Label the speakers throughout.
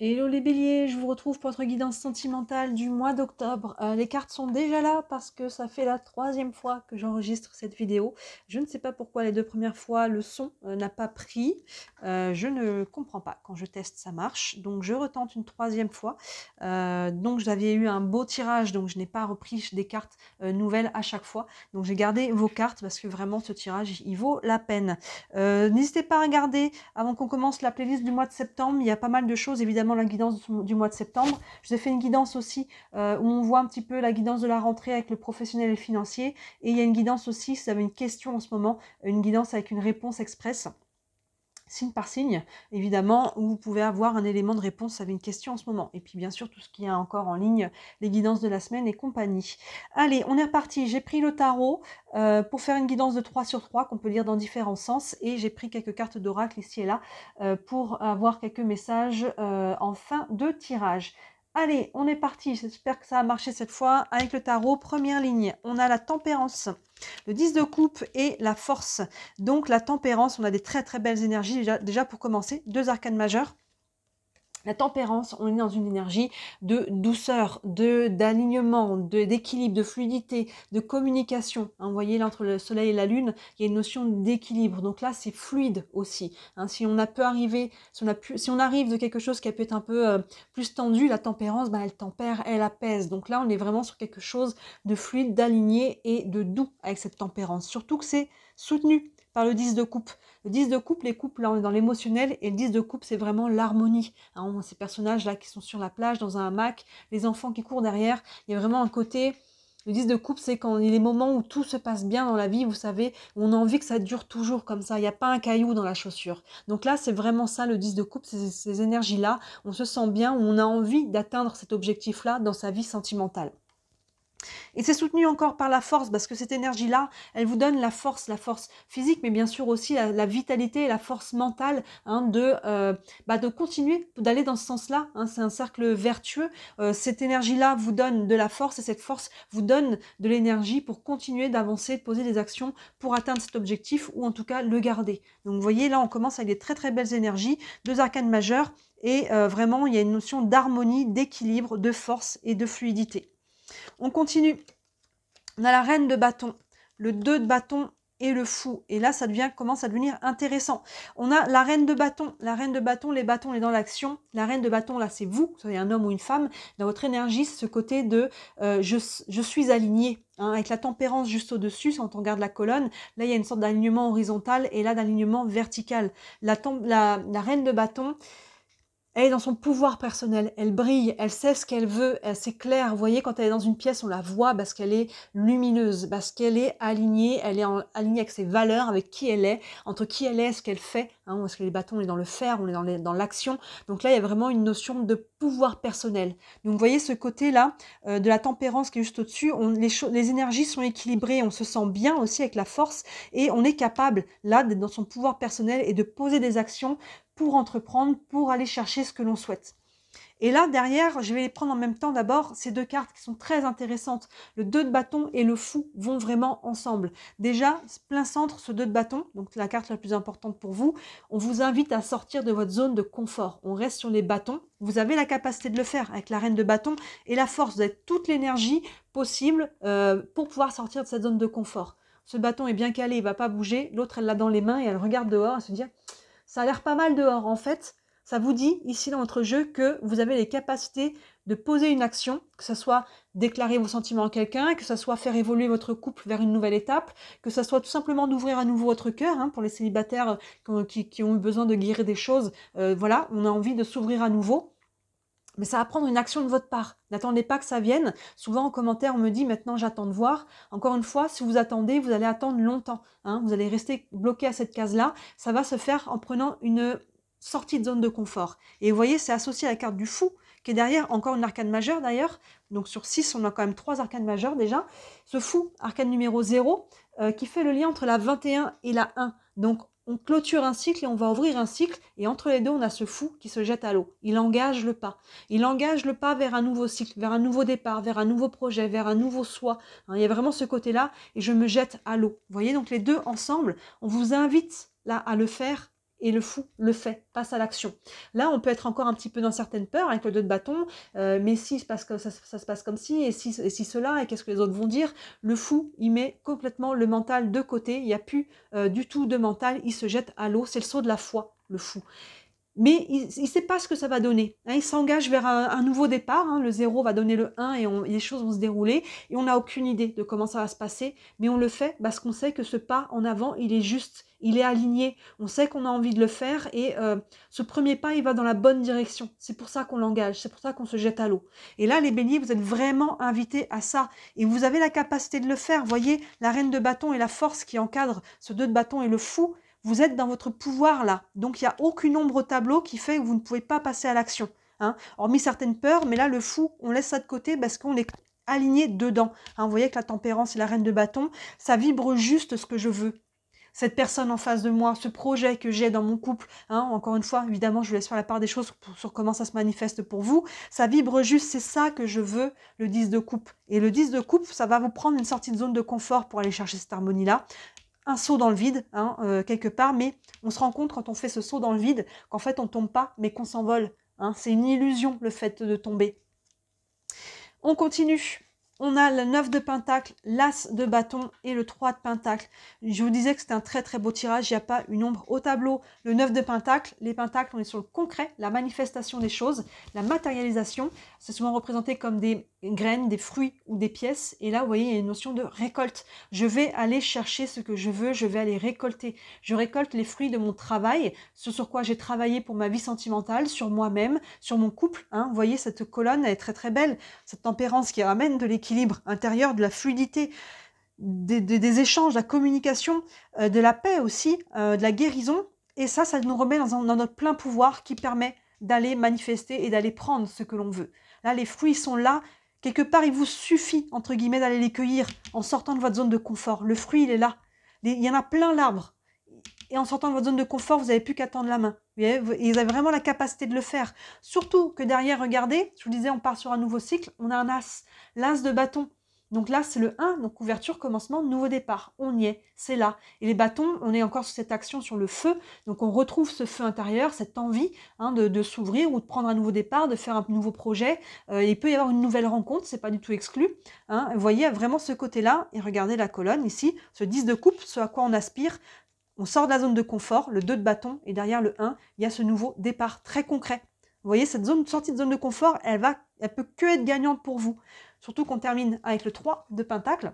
Speaker 1: Hello les béliers, je vous retrouve pour votre guidance sentimentale du mois d'octobre. Euh, les cartes sont déjà là parce que ça fait la troisième fois que j'enregistre cette vidéo. Je ne sais pas pourquoi les deux premières fois le son euh, n'a pas pris. Euh, je ne comprends pas. Quand je teste ça marche. Donc je retente une troisième fois. donc j'avais eu un beau tirage donc je n'ai pas repris des cartes nouvelles à chaque fois. Donc j'ai gardé vos cartes parce que vraiment ce tirage il vaut la peine. N'hésitez pas à regarder avant qu'on commence la playlist du mois de septembre. Il y a pas mal de choses évidemment la guidance du mois de septembre. Je vous ai fait une guidance aussi euh, où on voit un petit peu la guidance de la rentrée avec le professionnel et le financier. Et il y a une guidance aussi, si vous avez une question en ce moment, une guidance avec une réponse express signe par signe, évidemment, où vous pouvez avoir un élément de réponse à une question en ce moment. Et puis bien sûr, tout ce qu'il y a encore en ligne, les guidances de la semaine et compagnie. Allez, on est reparti. J'ai pris le tarot euh, pour faire une guidance de 3 sur 3 qu'on peut lire dans différents sens. Et j'ai pris quelques cartes d'oracle ici et là euh, pour avoir quelques messages euh, en fin de tirage. Allez, on est parti. J'espère que ça a marché cette fois. Avec le tarot, première ligne, on a la tempérance. Le 10 de coupe et la force. Donc la tempérance, on a des très très belles énergies déjà, pour commencer. Deux arcanes majeures la tempérance, on est dans une énergie de douceur, de d'alignement, d'équilibre, de, fluidité, de communication. Hein, vous voyez, là, entre le soleil et la lune, il y a une notion d'équilibre. Donc là, c'est fluide aussi. Hein, si on a peu si on, arrive de quelque chose qui a pu être un peu euh, plus tendu, la tempérance, bah, elle tempère, elle apaise. Donc là, on est vraiment sur quelque chose de fluide, d'aligné et de doux avec cette tempérance. Surtout que c'est soutenu par le 10 de coupe. Le 10 de coupe, les couples, là, on est dans l'émotionnel, et le 10 de coupe, c'est vraiment l'harmonie. Hein. ces personnages-là qui sont sur la plage, dans un hamac, les enfants qui courent derrière, il y a vraiment un côté... Le 10 de coupe, c'est quand il y a les moments où tout se passe bien dans la vie, vous savez, où on a envie que ça dure toujours comme ça, il n'y a pas un caillou dans la chaussure. Donc là, c'est vraiment ça, le 10 de coupe, ces énergies-là, on se sent bien, on a envie d'atteindre cet objectif-là dans sa vie sentimentale. Et c'est soutenu encore par la force, parce que cette énergie-là, elle vous donne la force, la force physique, mais bien sûr aussi la, vitalité et la force mentale hein, euh, bah, de, continuer, d'aller dans ce sens-là. Hein. c'est un cercle vertueux. Euh, cette énergie-là vous donne de la force et cette force vous donne de l'énergie pour continuer d'avancer, de poser des actions pour atteindre cet objectif ou en tout cas le garder. Donc vous voyez, là on commence avec des très très belles énergies, deux arcanes majeurs et euh, vraiment il y a une notion d'harmonie, d'équilibre, de force et de fluidité. On continue. On a la reine de bâton, le 2 de bâton et le fou. Et là, ça devient, commence à devenir intéressant. On a la reine de bâton. La reine de bâton, les bâtons, elle est dans l'action. La reine de bâton, là, c'est vous, soyez un homme ou une femme. Dans votre énergie, ce côté de euh, je, suis aligné. Hein, avec la tempérance juste au-dessus, quand on regarde la colonne, là, il y a une sorte d'alignement horizontal et là, d'alignement vertical. La, la reine de bâton, elle est dans son pouvoir personnel, elle brille, elle sait ce qu'elle veut, elle s'éclaire. Vous voyez, quand elle est dans une pièce, on la voit parce qu'elle est lumineuse, parce qu'elle est alignée, elle est alignée avec ses valeurs, avec qui elle est, entre qui elle est, ce qu'elle fait. est hein, parce que les bâtons, on est dans le faire, on est dans l'action. Donc là, il y a vraiment une notion de pouvoir personnel. Donc vous voyez ce côté-là euh, de la tempérance qui est juste au-dessus. Les, les énergies sont équilibrées, on se sent bien aussi avec la force et on est capable, là, d'être dans son pouvoir personnel et de poser des actions pour entreprendre, pour aller chercher ce que l'on souhaite. Et là, derrière, je vais les prendre en même temps d'abord, ces deux cartes qui sont très intéressantes. Le 2 de bâton et le fou vont vraiment ensemble. Déjà, plein centre, ce deux de bâton, donc la carte la plus importante pour vous, on vous invite à sortir de votre zone de confort. On reste sur les bâtons. Vous avez la capacité de le faire avec la reine de bâton et la force. Vous avez toute l'énergie possible euh, pour pouvoir sortir de cette zone de confort. Ce bâton est bien calé, il ne va pas bouger. L'autre, elle l'a dans les mains et elle regarde dehors et se dit ça a l'air pas mal dehors en fait. Ça vous dit ici dans votre jeu que vous avez les capacités de poser une action, que ce soit déclarer vos sentiments à quelqu'un, que ce soit faire évoluer votre couple vers une nouvelle étape, que ce soit tout simplement d'ouvrir à nouveau votre cœur, hein, pour les célibataires euh, qui ont, eu besoin de guérir des choses, euh, voilà, on a envie de s'ouvrir à nouveau mais ça va prendre une action de votre part. N'attendez pas que ça vienne. Souvent en commentaire, on me dit maintenant j'attends de voir. Encore une fois, si vous attendez, vous allez attendre longtemps. Hein. Vous allez rester bloqué à cette case-là. Ça va se faire en prenant une sortie de zone de confort. Et vous voyez, c'est associé à la carte du fou, qui est derrière, encore une arcane majeure d'ailleurs. Donc sur 6, on a quand même trois arcanes majeures déjà. Ce fou, arcane numéro 0, euh, qui fait le lien entre la 21 et la 1. Donc on clôture un cycle et on va ouvrir un cycle, et entre les deux, on a ce fou qui se jette à l'eau. Il engage le pas. Il engage le pas vers un nouveau cycle, vers un nouveau départ, vers un nouveau projet, vers un nouveau soi. Hein, il y a vraiment ce côté-là, et je me jette à l'eau. Vous voyez, donc les deux ensemble, on vous invite là à le faire et le fou le fait, passe à l'action. Là, on peut être encore un petit peu dans certaines peurs avec le deux de bâton, euh, mais si ça, ça, se passe comme si, et si, et si cela, et qu'est-ce que les autres vont dire, le fou, il met complètement le mental de côté, il n'y a plus euh, du tout de mental, il se jette à l'eau, c'est le saut de la foi, le fou mais il ne sait pas ce que ça va donner. Hein. il s'engage vers un, nouveau départ. Hein. le 0 va donner le 1 et les choses vont se dérouler. Et on n'a aucune idée de comment ça va se passer. Mais on le fait parce qu'on sait que ce pas en avant, il est juste, il est aligné. On sait qu'on a envie de le faire. Et euh, ce premier pas, il va dans la bonne direction. C'est pour ça qu'on l'engage. C'est pour ça qu'on se jette à l'eau. Et là, les béliers, vous êtes vraiment invités à ça. Et vous avez la capacité de le faire. Voyez, la reine de bâton et la force qui encadre ce deux de bâton et le fou vous êtes dans votre pouvoir là. Donc il n'y a aucune ombre au tableau qui fait que vous ne pouvez pas passer à l'action. Hein. Hormis certaines peurs, mais là le fou, on laisse ça de côté parce qu'on est aligné dedans. Hein. vous voyez que la tempérance et la reine de bâton, ça vibre juste ce que je veux. Cette personne en face de moi, ce projet que j'ai dans mon couple, hein, encore une fois, évidemment, je vous laisse faire la part des choses sur comment ça se manifeste pour vous. Ça vibre juste, c'est ça que je veux, le 10 de coupe. Et le 10 de coupe, ça va vous prendre une sortie de zone de confort pour aller chercher cette harmonie-là un saut dans le vide, hein, euh, quelque part, mais on se rend compte quand on fait ce saut dans le vide qu'en fait on tombe pas, mais qu'on s'envole. Hein. C'est une illusion le fait de tomber. On continue. On a le 9 de pentacle, l'as de bâton et le 3 de pentacle. Je vous disais que c'était un très très beau tirage, il n'y a pas une ombre au tableau. Le 9 de pentacle, les pentacles, on est sur le concret, la manifestation des choses, la matérialisation. C'est souvent représenté comme des graines, des fruits ou des pièces. Et là, vous voyez, il y a une notion de récolte. Je vais aller chercher ce que je veux, je vais aller récolter. Je récolte les fruits de mon travail, ce sur quoi j'ai travaillé pour ma vie sentimentale, sur moi-même, sur mon couple. Hein. Vous voyez, cette colonne, elle est très très belle. Cette tempérance qui ramène de l'équilibre intérieur, de la fluidité. Des, échanges, de la communication, euh, de la paix aussi, euh, de la guérison. Et ça, ça nous remet dans, dans notre plein pouvoir qui permet d'aller manifester et d'aller prendre ce que l'on veut. Là, les fruits sont là, Quelque part, il vous suffit, entre guillemets, d'aller les cueillir en sortant de votre zone de confort. Le fruit, il est là. Il y en a plein l'arbre. Et en sortant de votre zone de confort, vous n'avez plus qu'à tendre la main. Ils avez, vraiment la capacité de le faire. Surtout que derrière, regardez, je vous disais, on part sur un nouveau cycle, on a un as. L'as de bâton. Donc là, c'est le 1, donc ouverture, commencement, nouveau départ. On y est, c'est là. Et les bâtons, on est encore sur cette action sur le feu. Donc on retrouve ce feu intérieur, cette envie hein, de, s'ouvrir ou de prendre un nouveau départ, de faire un nouveau projet. Euh, il peut y avoir une nouvelle rencontre, c'est pas du tout exclu. Hein. Vous voyez vraiment ce côté-là. Et regardez la colonne ici, ce 10 de coupe, ce à quoi on aspire. On sort de la zone de confort, le 2 de bâton, et derrière le 1, il y a ce nouveau départ très concret. Vous voyez, cette zone, sortie de zone de confort, elle va, elle peut que être gagnante pour vous. Surtout qu'on termine avec le 3 de Pentacle.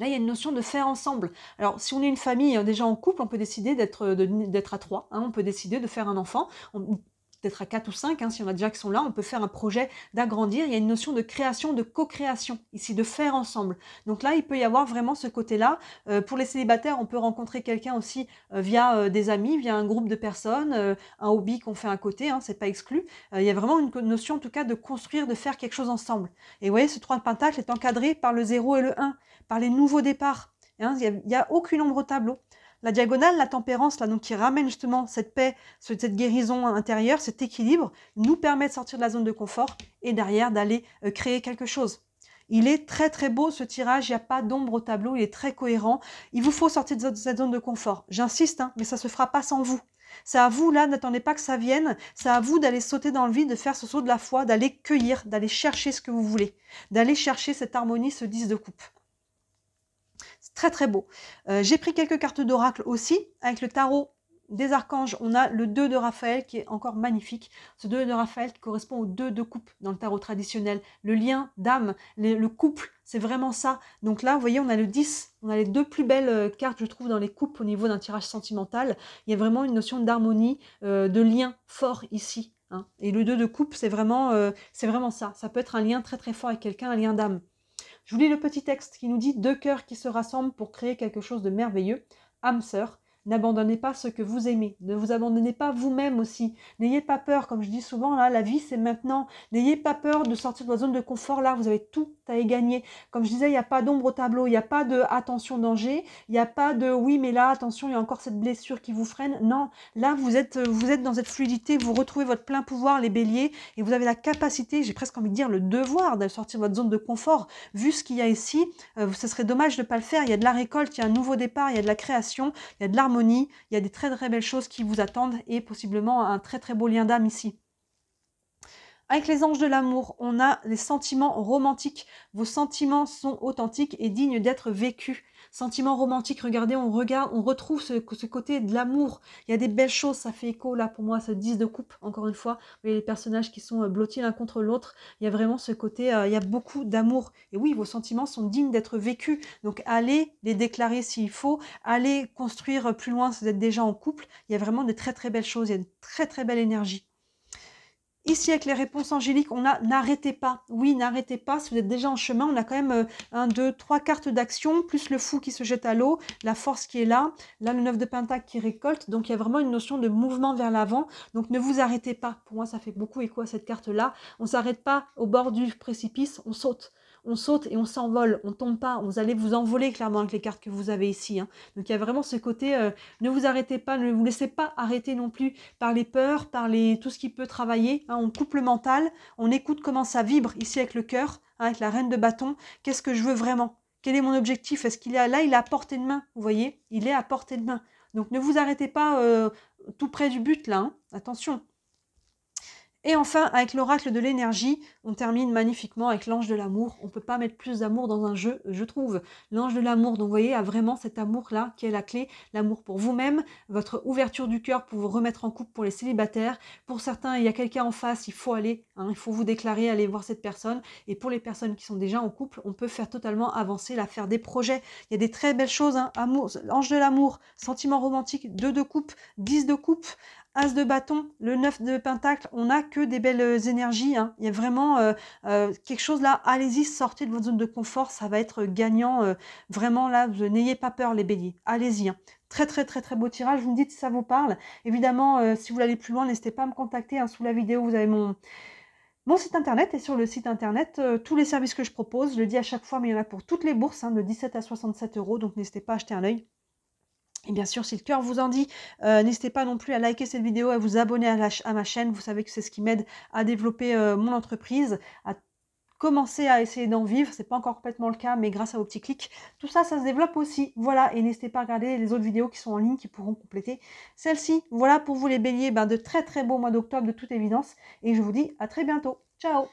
Speaker 1: Là, il y a une notion de faire ensemble. Alors, si on est une famille hein, déjà en couple, on peut décider d'être euh, à trois. Hein. on peut décider de faire un enfant. On, peut-être à 4 ou 5, si on a déjà qui sont là, on peut faire un projet d'agrandir. Il y a une notion de création, de co-création, ici, de faire ensemble. Donc là, il peut y avoir vraiment ce côté-là. Euh, pour les célibataires, on peut rencontrer quelqu'un aussi euh, via euh, des amis, via un groupe de personnes, un hobby qu'on fait à côté, hein, ce n'est pas exclu. il y a vraiment une notion, en tout cas, de construire, de faire quelque chose ensemble. Et vous voyez, ce 3 de pentacle est encadré par le 0 et le 1, par les nouveaux départs. Hein, il n'y a, a aucune ombre au tableau. La diagonale, la tempérance, là, donc qui ramène justement cette paix, cette guérison intérieure, cet équilibre, nous permet de sortir de la zone de confort et derrière d'aller euh, créer quelque chose. Il est très très beau ce tirage, il n'y a pas d'ombre au tableau, il est très cohérent. Il vous faut sortir de cette zone de confort. J'insiste, hein, mais ça ne se fera pas sans vous. C'est à vous là, n'attendez pas que ça vienne, c'est à vous d'aller sauter dans le vide, de faire ce saut de la foi, d'aller cueillir, d'aller chercher ce que vous voulez, d'aller chercher cette harmonie, ce 10 de coupe. Très très beau. Euh, j'ai pris quelques cartes d'oracle aussi. Avec le tarot des archanges, on a le 2 de Raphaël qui est encore magnifique. Ce 2 de Raphaël qui correspond au 2 de coupe dans le tarot traditionnel. Le lien d'âme, le couple, c'est vraiment ça. Donc là, vous voyez, on a le 10, on a les deux plus belles euh, cartes, je trouve, dans les coupes au niveau d'un tirage sentimental. Il y a vraiment une notion d'harmonie, euh, de lien fort ici. Hein. Et le 2 de coupe, c'est vraiment, vraiment ça. Ça peut être un lien très très fort avec quelqu'un, un lien d'âme. Je vous lis le petit texte qui nous dit deux cœurs qui se rassemblent pour créer quelque chose de merveilleux, âme sœur, N'abandonnez pas ce que vous aimez. Ne vous abandonnez pas vous-même aussi. N'ayez pas peur, comme je dis souvent, là, la vie c'est maintenant. N'ayez pas peur de sortir de votre zone de confort. Là, vous avez tout à y gagner. Comme je disais, il n'y a pas d'ombre au tableau. Il n'y a pas de attention danger. Il n'y a pas de oui, mais là, attention, il y a encore cette blessure qui vous freine. Non, là, vous êtes, euh, vous êtes dans cette fluidité. Vous retrouvez votre plein pouvoir, les béliers, et vous avez la capacité, j'ai presque envie de dire le devoir, de sortir de votre zone de confort. Vu ce qu'il y a ici, euh, ce serait dommage de ne pas le faire. Il y a de la récolte, il y a un nouveau départ, il y a de la création, il y a de l'harmonie il y a des très très belles choses qui vous attendent et possiblement un très très beau lien d'âme ici. Avec les anges de l'amour, on a les sentiments romantiques. Vos sentiments sont authentiques et dignes d'être vécus. Sentiment romantique, regardez, on regarde, on retrouve ce, côté de l'amour. Il y a des belles choses, ça fait écho là pour moi, ce 10 de coupe, encore une fois. Vous les personnages qui sont euh, blottis l'un contre l'autre. Il y a vraiment ce côté, euh, il y a beaucoup d'amour. Et oui, vos sentiments sont dignes d'être vécus. Donc allez les déclarer s'il faut, allez construire plus loin si vous êtes déjà en couple. Il y a vraiment des très très belles choses, il y a une très très belle énergie. Ici, avec les réponses angéliques, on a n'arrêtez pas. Oui, n'arrêtez pas. Si vous êtes déjà en chemin, on a quand même euh, un, deux, trois cartes d'action, plus le fou qui se jette à l'eau, la force qui est là, là le 9 de pentacle qui récolte. Donc il y a vraiment une notion de mouvement vers l'avant. Donc ne vous arrêtez pas. Pour moi, ça fait beaucoup écho à cette carte-là. On ne s'arrête pas au bord du précipice, on saute on saute et on s'envole, on tombe pas, vous allez vous envoler clairement avec les cartes que vous avez ici. Hein. Donc il y a vraiment ce côté, euh, ne vous arrêtez pas, ne vous laissez pas arrêter non plus par les peurs, par tout ce qui peut travailler. Hein. On coupe le mental, on écoute comment ça vibre ici avec le cœur, hein, avec la reine de bâton. Qu'est-ce que je veux vraiment Quel est mon objectif Est-ce qu'il est là Il est à portée de main, vous voyez Il est à portée de main. Donc ne vous arrêtez pas euh, tout près du but là, attention. Et enfin, avec l'oracle de l'énergie, on termine magnifiquement avec l'ange de l'amour. On ne peut pas mettre plus d'amour dans un jeu, je trouve. L'ange de l'amour, donc vous voyez, a vraiment cet amour-là qui est la clé. L'amour pour vous-même, votre ouverture du cœur pour vous remettre en couple pour les célibataires. Pour certains, il y a quelqu'un en face, il faut aller, hein, il faut vous déclarer, aller voir cette personne. Et pour les personnes qui sont déjà en couple, on peut faire totalement avancer, la faire des projets. Il y a des très belles choses, hein, amour, ange de l'amour, sentiment romantique, deux de coupe, 10 de coupe, As de bâton, le 9 de pentacle, on n'a que des belles euh, énergies. Hein. Il y a vraiment euh, euh, quelque chose là. Allez-y, sortez de votre zone de confort, ça va être gagnant. vraiment là, n'ayez pas peur les béliers. Allez-y. Hein. Très très très très beau tirage, vous me dites si ça vous parle. Évidemment, si vous voulez aller plus loin, n'hésitez pas à me contacter. Hein, sous la vidéo, vous avez mon, mon site internet et sur le site internet, tous les services que je propose, je le dis à chaque fois, mais il y en a pour toutes les bourses, de 17 à 67 euros, donc n'hésitez pas à acheter un œil. Et bien sûr, si le cœur vous en dit, euh, n'hésitez pas non plus à liker cette vidéo, à vous abonner à, ma chaîne. Vous savez que c'est ce qui m'aide à développer euh, mon entreprise, à commencer à essayer d'en vivre. C'est pas encore complètement le cas, mais grâce à vos petits clics, tout ça, ça se développe aussi. Voilà, et n'hésitez pas à regarder les autres vidéos qui sont en ligne qui pourront compléter celle-ci. Voilà pour vous les béliers, ben, de très très beaux mois d'octobre de toute évidence. Et je vous dis à très bientôt. Ciao